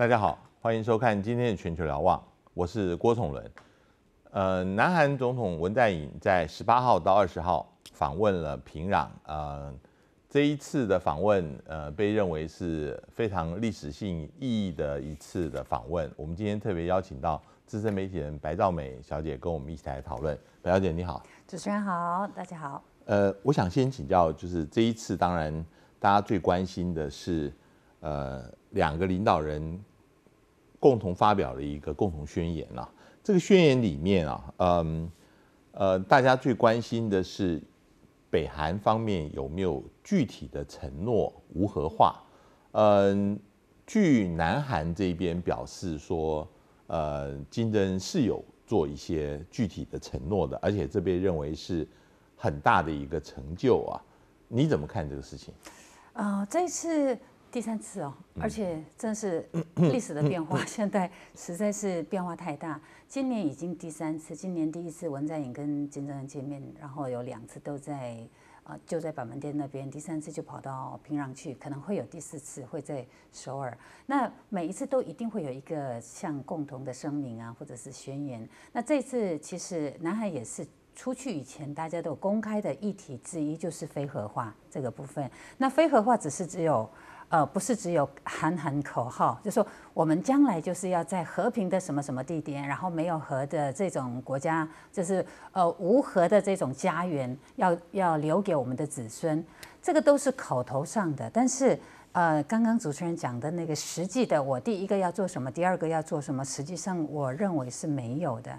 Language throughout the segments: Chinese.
大家好，欢迎收看今天的《全球瞭望》，我是郭崇伦。呃，南韩总统文在寅在十八号到二十号访问了平壤。呃，这一次的访问，呃，被认为是非常历史性意义的一次的访问。我们今天特别邀请到资深媒体人白兆美小姐跟我们一起来讨论。白小姐，你好。主持人好，大家好。呃，我想先请教，就是这一次，当然大家最关心的是，呃，两个领导人。共同发表了一个共同宣言啊。这个宣言里面啊，嗯，呃，大家最关心的是北韩方面有没有具体的承诺无核化？嗯，据南韩这边表示说，呃，金正是有做一些具体的承诺的，而且这边认为是很大的一个成就啊，你怎么看这个事情？呃，这次。第三次哦，而且真是 历史的变化，现在实在是变化太大。今年已经第三次，今年第一次文在寅跟金正恩见面，然后有两次都在啊，就在板门店那边。第三次就跑到平壤去，可能会有第四次会在首尔。那每一次都一定会有一个像共同的声明啊，或者是宣言。那这次其实南海也是出去以前大家都公开的议题之一，就是非核化这个部分。那非核化只是只有。呃，不是只有喊喊口号，就说我们将来就是要在和平的什么什么地点，然后没有核的这种国家，就是呃无核的这种家园，要要留给我们的子孙，这个都是口头上的。但是呃，刚刚主持人讲的那个实际的，我第一个要做什么，第二个要做什么，实际上我认为是没有的，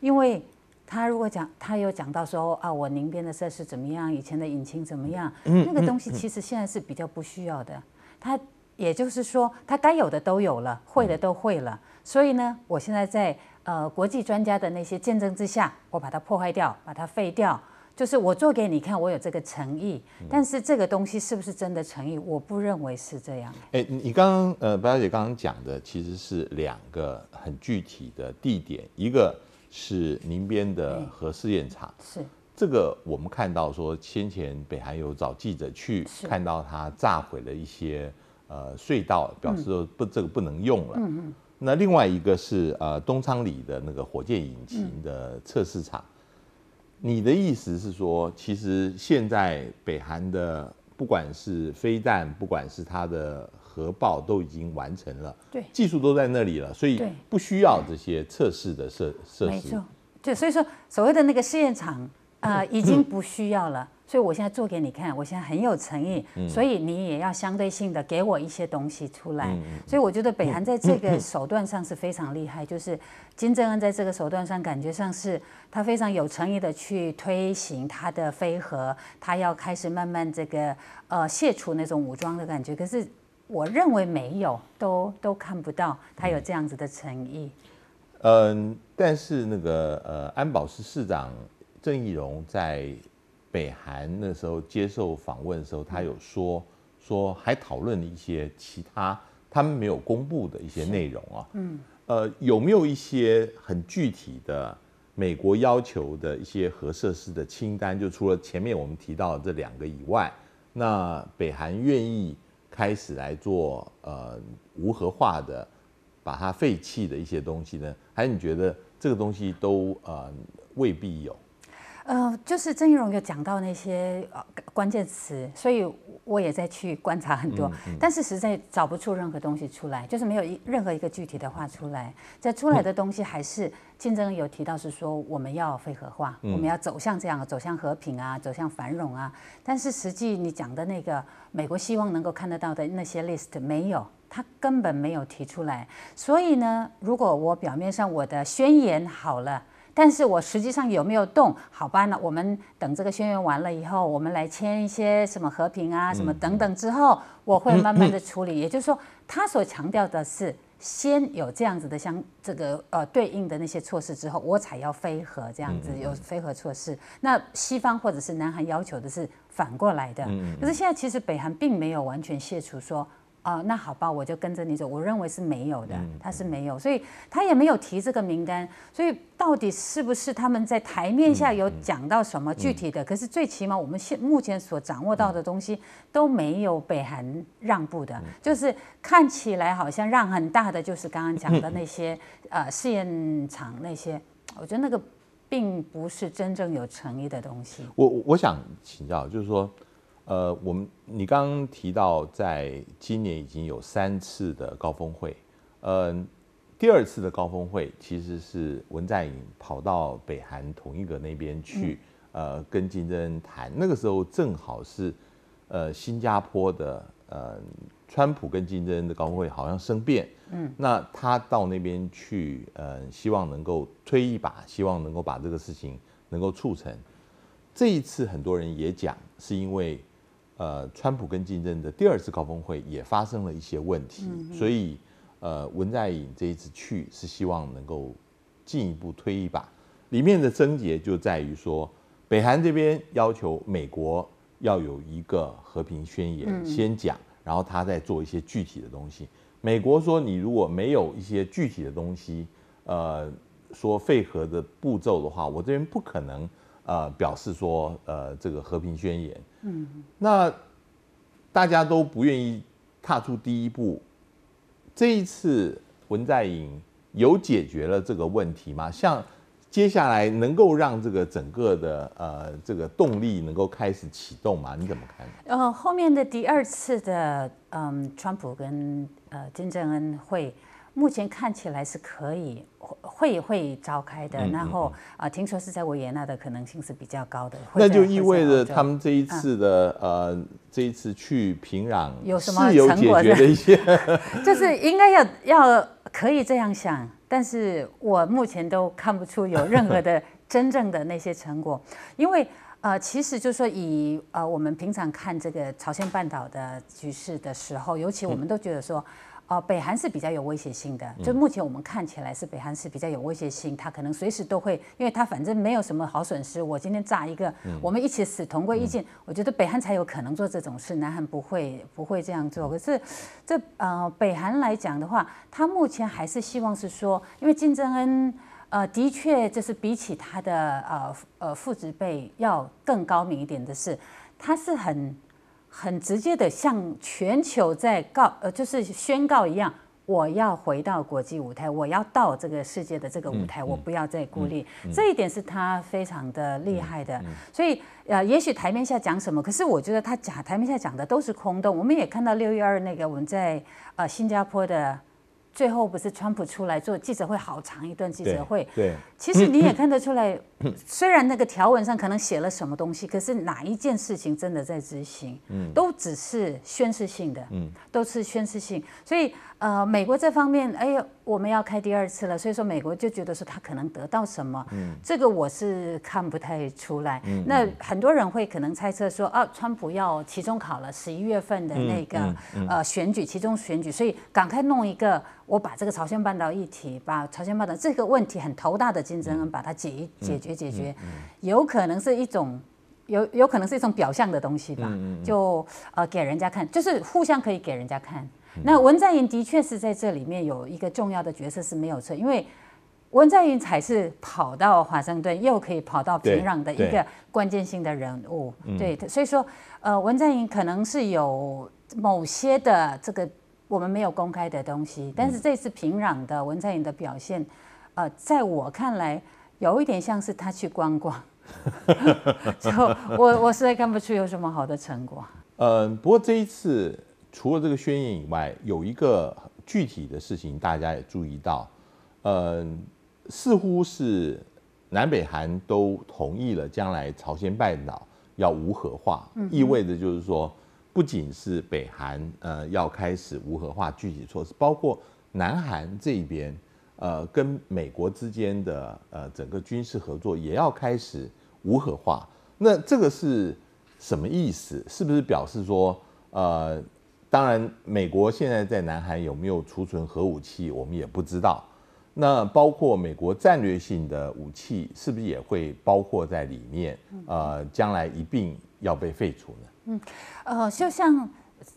因为他如果讲，他有讲到说啊，我宁边的设施怎么样，以前的引擎怎么样，那个东西其实现在是比较不需要的。他也就是说，他该有的都有了，会的都会了。所以呢，我现在在呃国际专家的那些见证之下，我把它破坏掉，把它废掉。就是我做给你看，我有这个诚意。但是这个东西是不是真的诚意，我不认为是这样。哎，你刚刚呃白小姐刚刚讲的，其实是两个很具体的地点，一个是宁边的核试验场。是。这个我们看到说，先前北韩有找记者去看到他炸毁了一些呃隧道，表示说不这个不能用了。那另外一个是呃东昌里的那个火箭引擎的测试场。你的意思是说，其实现在北韩的不管是飞弹，不管是它的核爆，都已经完成了，对，技术都在那里了，所以不需要这些测试的设设施。没错，就所以说所谓的那个试验场。呃，已经不需要了，所以我现在做给你看，我现在很有诚意，所以你也要相对性的给我一些东西出来。所以我觉得北韩在这个手段上是非常厉害，就是金正恩在这个手段上感觉上是他非常有诚意的去推行他的飞核，他要开始慢慢这个呃卸除那种武装的感觉。可是我认为没有，都都看不到他有这样子的诚意。嗯，但是那个呃，安保室市长。郑义荣在北韩那时候接受访问的时候，他有说说还讨论了一些其他他们没有公布的一些内容啊。嗯，呃，有没有一些很具体的美国要求的一些核设施的清单？就除了前面我们提到这两个以外，那北韩愿意开始来做呃无核化的，把它废弃的一些东西呢？还是你觉得这个东西都呃未必有？呃，就是曾玉荣有讲到那些关键词，所以我也在去观察很多，但是实在找不出任何东西出来，就是没有一任何一个具体的话出来。在出来的东西，还是竞争有提到是说我们要非核化，我们要走向这样，走向和平啊，走向繁荣啊。但是实际你讲的那个美国希望能够看得到的那些 list 没有，他根本没有提出来。所以呢，如果我表面上我的宣言好了。但是我实际上有没有动？好吧，那我们等这个宣言完了以后，我们来签一些什么和平啊，什么等等之后，我会慢慢的处理。也就是说，他所强调的是先有这样子的，像这个呃对应的那些措施之后，我才要飞核这样子有飞核措施。那西方或者是南韩要求的是反过来的。可是现在其实北韩并没有完全卸除说。哦，那好吧，我就跟着你走。我认为是没有的，他是没有，所以他也没有提这个名单。所以到底是不是他们在台面下有讲到什么具体的？可是最起码我们现目前所掌握到的东西都没有北韩让步的，就是看起来好像让很大的，就是刚刚讲的那些呃试验场那些。我觉得那个并不是真正有诚意的东西。我我想请教，就是说。呃，我们你刚刚提到，在今年已经有三次的高峰会，呃，第二次的高峰会其实是文在寅跑到北韩同一个那边去，呃，跟金正恩谈。那个时候正好是，呃，新加坡的，呃，川普跟金正恩的高峰会好像生变，嗯，那他到那边去，呃，希望能够推一把，希望能够把这个事情能够促成。这一次很多人也讲，是因为。呃，川普跟竞争的第二次高峰会也发生了一些问题，所以，呃，文在寅这一次去是希望能够进一步推一把。里面的症结就在于说，北韩这边要求美国要有一个和平宣言先讲，然后他再做一些具体的东西。美国说你如果没有一些具体的东西，呃，说废核的步骤的话，我这边不可能呃表示说呃这个和平宣言。嗯，那大家都不愿意踏出第一步，这一次文在寅有解决了这个问题吗？像接下来能够让这个整个的呃这个动力能够开始启动吗？你怎么看？呃，后面的第二次的嗯，川普跟呃金正恩会，目前看起来是可以。会会召开的，然后啊，听说是在维也纳的可能性是比较高的。那就意味着他们这一次的呃，这一次去平壤，有什么成果的一些，就是应该要要可以这样想，但是我目前都看不出有任何的真正的那些成果，因为呃，其实就说以呃我们平常看这个朝鲜半岛的局势的时候，尤其我们都觉得说。哦，北韩是比较有威胁性的，就目前我们看起来是北韩是比较有威胁性，它可能随时都会，因为它反正没有什么好损失，我今天炸一个，我们一起死，同归于尽。我觉得北韩才有可能做这种事，南韩不会不会这样做。可是，这呃，北韩来讲的话，他目前还是希望是说，因为金正恩呃，的确就是比起他的呃呃父子辈要更高明一点的是，他是很。很直接的，向全球在告呃，就是宣告一样，我要回到国际舞台，我要到这个世界的这个舞台，我不要再孤立。这一点是他非常的厉害的，所以呃，也许台面下讲什么，可是我觉得他讲台面下讲的都是空洞。我们也看到六月二那个，我们在呃新加坡的。最后不是川普出来做记者会，好长一段记者会。对，其实你也看得出来，虽然那个条文上可能写了什么东西，可是哪一件事情真的在执行，嗯，都只是宣誓性的，嗯，都是宣誓性。所以，呃，美国这方面，哎呀，我们要开第二次了，所以说美国就觉得说他可能得到什么，嗯，这个我是看不太出来。那很多人会可能猜测说，啊，川普要期中考了，十一月份的那个呃选举期中选举，所以赶快弄一个。我把这个朝鲜半岛议题，把朝鲜半岛这个问题很头大的竞争，把它解解决解决，有可能是一种有有可能是一种表象的东西吧，就呃给人家看，就是互相可以给人家看。那文在寅的确是在这里面有一个重要的角色是没有错，因为文在寅才是跑到华盛顿又可以跑到平壤的一个关键性的人物，对，所以说呃文在寅可能是有某些的这个。我们没有公开的东西，但是这次平壤的文在寅的表现，呃，在我看来有一点像是他去观光，就我我实在看不出有什么好的成果。嗯，不过这一次除了这个宣言以外，有一个具体的事情大家也注意到，嗯，似乎是南北韩都同意了将来朝鲜半岛要无核化，意味着就是说。不仅是北韩，呃，要开始无核化具体措施，包括南韩这边，呃，跟美国之间的呃整个军事合作也要开始无核化。那这个是什么意思？是不是表示说，呃，当然，美国现在在南韩有没有储存核武器，我们也不知道。那包括美国战略性的武器，是不是也会包括在里面？呃，将来一并要被废除呢？嗯，呃，就像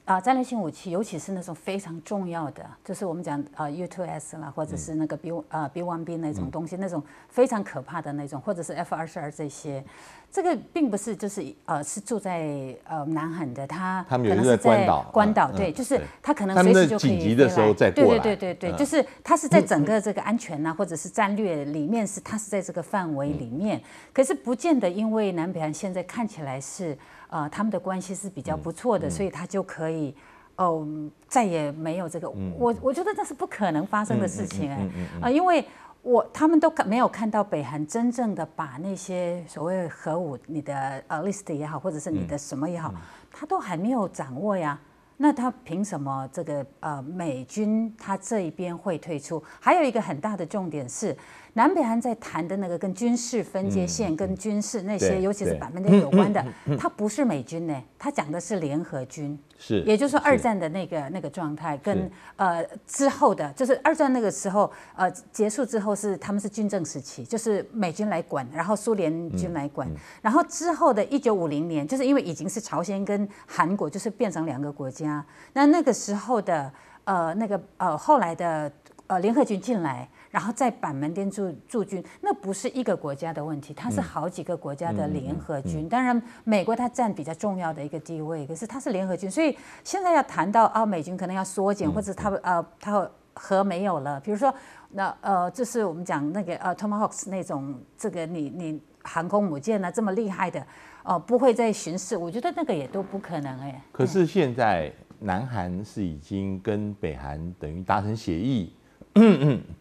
啊，战略性武器，尤其是那种非常重要的，就是我们讲啊，U two S 啦，或者是那个 B 啊 B one B 那种东西，那种非常可怕的那种，或者是 F 二十二这些，这个并不是就是呃，是住在呃南海的，他他们有在关岛，关岛对，就是他可能随时就可以的时候再过来，对对对对对，就是他是在整个这个安全啊，或者是战略里面，是他是在这个范围里面，可是不见得，因为南北韩现在看起来是。呃，他们的关系是比较不错的，所以他就可以，哦，再也没有这个。我我觉得那是不可能发生的事情哎，啊，因为我他们都看没有看到北韩真正的把那些所谓核武你的呃 list 也好，或者是你的什么也好，他都还没有掌握呀。那他凭什么这个呃美军他这一边会退出？还有一个很大的重点是，南北韩在谈的那个跟军事分界线、跟军事那些，尤其是百分点有关的，他不是美军呢，他讲的是联合军。是，也就是说，二战的那个那个状态，跟呃之后的，就是二战那个时候，呃结束之后是他们是军政时期，就是美军来管，然后苏联军来管，然后之后的一九五零年，就是因为已经是朝鲜跟韩国就是变成两个国家，那那个时候的呃那个呃后来的。呃，联合军进来，然后再板门店驻驻军，那不是一个国家的问题，它是好几个国家的联合军。当然，美国它占比较重要的一个地位，可是它是联合军，所以现在要谈到啊，美军可能要缩减，或者它呃它核没有了，比如说那呃，就是我们讲那个呃，Tomahawks 那种这个你你航空母舰啊这么厉害的，哦，不会再巡视，我觉得那个也都不可能哎。可是现在南韩是已经跟北韩等于达成协议。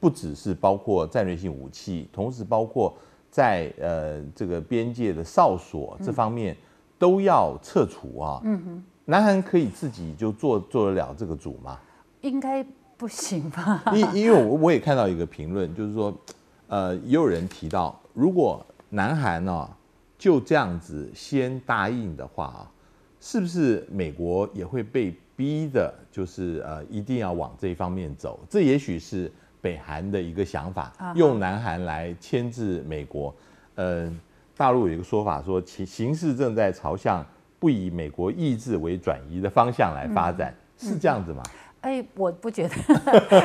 不只是包括战略性武器，同时包括在呃这个边界的哨所这方面都要撤除啊。嗯哼，南韩可以自己就做做得了这个主吗？应该不行吧。因因为我我也看到一个评论，就是说，呃，也有人提到，如果南韩呢就这样子先答应的话啊，是不是美国也会被？逼的就是呃，一定要往这一方面走。这也许是北韩的一个想法，用南韩来牵制美国。嗯，大陆有一个说法说，形形势正在朝向不以美国意志为转移的方向来发展，是这样子吗？哎，我不觉得，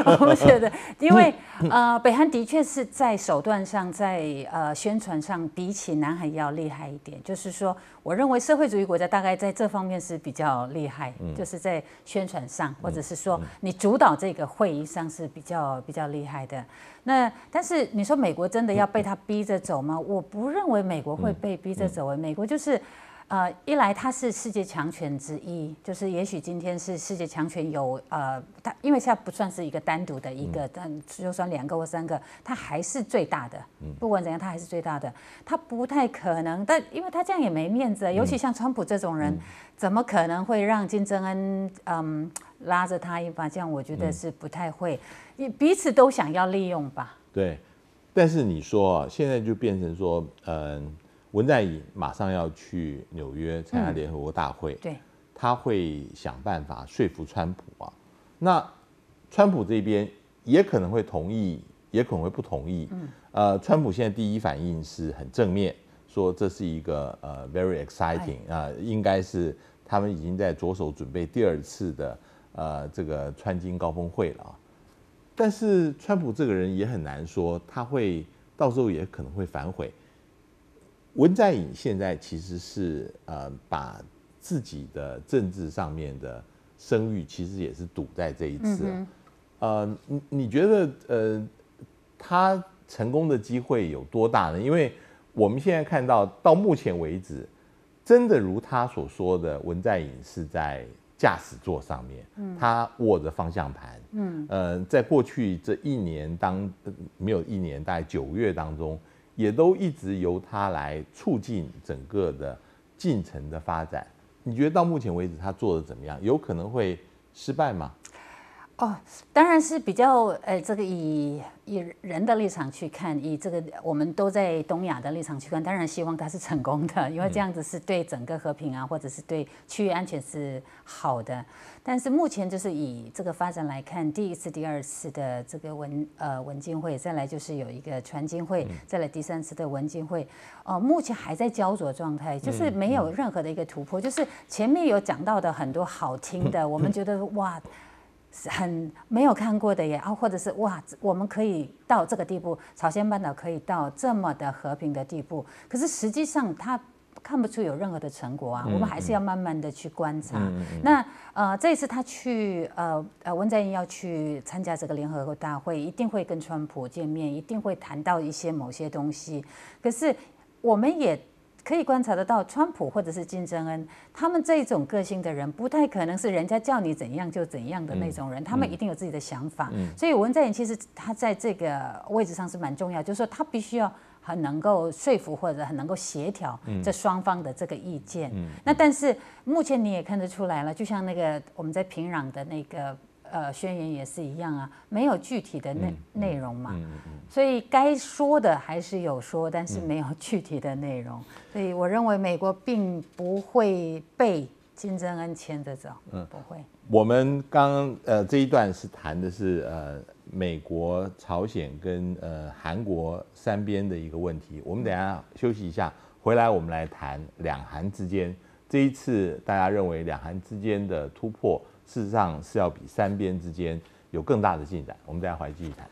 我不觉得，因为 呃，北韩的确是在手段上，在呃宣传上，比起南海要厉害一点。就是说，我认为社会主义国家大概在这方面是比较厉害，就是在宣传上，或者是说你主导这个会议上是比较比较厉害的。那但是你说美国真的要被他逼着走吗？我不认为美国会被逼着走，因美国就是。呃，一来他是世界强权之一，就是也许今天是世界强权有呃，他因为现在不算是一个单独的一个，但就算两个或三个，他还是最大的。不管怎样，他还是最大的。他不太可能，但因为他这样也没面子，尤其像川普这种人，怎么可能会让金正恩嗯拉着他一把？这样我觉得是不太会，彼此都想要利用吧。对，但是你说啊，现在就变成说嗯。文在寅马上要去纽约参加联合国大会，对，他会想办法说服川普啊。那川普这边也可能会同意，也可能会不同意。嗯，呃，川普现在第一反应是很正面，说这是一个呃 very exciting 啊，应该是他们已经在着手准备第二次的呃这个川金高峰会了啊。但是川普这个人也很难说，他会到时候也可能会反悔。文在寅现在其实是呃把自己的政治上面的声誉，其实也是赌在这一次。呃，你你觉得呃他成功的机会有多大呢？因为我们现在看到到目前为止，真的如他所说的，文在寅是在驾驶座上面，他握着方向盘。嗯嗯，在过去这一年当没有一年，大概九月当中。也都一直由他来促进整个的进程的发展。你觉得到目前为止他做的怎么样？有可能会失败吗？哦，当然是比较，呃，这个以以人的立场去看，以这个我们都在东亚的立场去看，当然希望它是成功的，因为这样子是对整个和平啊，或者是对区域安全是好的。但是目前就是以这个发展来看，第一次、第二次的这个文呃文经会，再来就是有一个全经会，再来第三次的文经会，哦，目前还在焦灼状态，就是没有任何的一个突破，就是前面有讲到的很多好听的，我们觉得哇。很没有看过的耶啊，或者是哇，我们可以到这个地步，朝鲜半岛可以到这么的和平的地步，可是实际上他看不出有任何的成果啊，我们还是要慢慢的去观察。那呃，这一次他去呃呃，文在寅要去参加这个联合国大会，一定会跟川普见面，一定会谈到一些某些东西，可是我们也。可以观察得到，川普或者是金正恩，他们这种个性的人，不太可能是人家叫你怎样就怎样的那种人，他们一定有自己的想法。所以文在寅其实他在这个位置上是蛮重要，就是说他必须要很能够说服或者很能够协调这双方的这个意见。那但是目前你也看得出来了，就像那个我们在平壤的那个。呃，宣言也是一样啊，没有具体的内内容嘛，嗯嗯所以该说的还是有说，但是没有具体的内容，所以我认为美国并不会被金正恩牵着走，嗯，不会。我们刚呃这一段是谈的是呃美国、朝鲜跟呃韩国三边的一个问题，我们等下休息一下，回来我们来谈两韩之间。这一次大家认为两韩之间的突破？事实上是要比三边之间有更大的进展，我们待会继续谈。